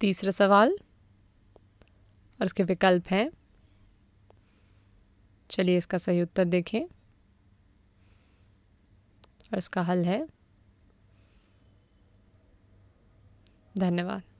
तीसरा सवाल और इसके विकल्प हैं चलिए इसका सही उत्तर देखें और इसका हल है धन्यवाद